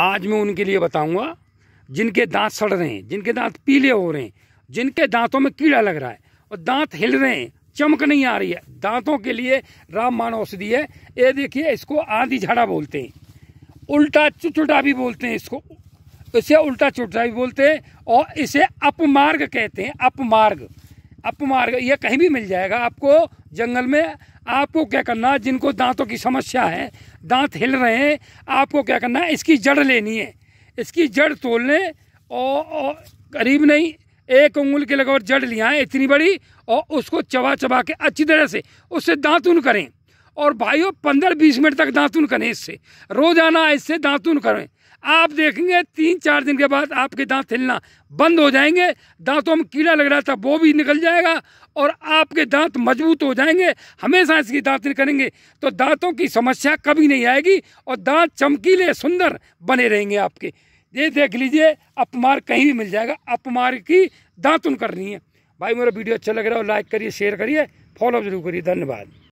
आज मैं उनके लिए बताऊंगा जिनके दांत सड़ रहे हैं जिनके दांत पीले हो रहे हैं जिनके दांतों में कीड़ा लग रहा है और दांत हिल रहे हैं चमक नहीं आ रही है दांतों के लिए राम मान औषधि है ये देखिए इसको आधी झाड़ा बोलते हैं उल्टा चुचुटा भी बोलते हैं इसको इसे उल्टा चुटा भी बोलते हैं और इसे अपमार्ग कहते हैं अपमार्ग अपमार्ग यह कहीं भी मिल जाएगा आपको जंगल में आपको क्या करना जिनको दांतों की समस्या है दांत हिल रहे हैं आपको क्या करना है इसकी जड़ लेनी है इसकी जड़ तोड़ लें और, करीब नहीं एक उंगल के लगाओ जड़ लिया है इतनी बड़ी और उसको चबा चबा के अच्छी तरह से उससे दांत उन करें और भाइयों पंद्रह बीस मिनट तक दांतुन करें इससे रोजाना इससे दांतुन करें आप देखेंगे तीन चार दिन के बाद आपके दांत हिलना बंद हो जाएंगे दांतों में कीड़ा लग रहा था वो भी निकल जाएगा और आपके दांत मजबूत हो जाएंगे हमेशा इसकी दांत करेंगे तो दांतों की समस्या कभी नहीं आएगी और दांत चमकीले सुंदर बने रहेंगे आपके ये देख लीजिए अपमार कहीं भी मिल जाएगा अपमार की दांतुन करनी है भाई मेरा वीडियो अच्छा लग रहा है लाइक करिए शेयर करिए फॉलो जरूर करिए धन्यवाद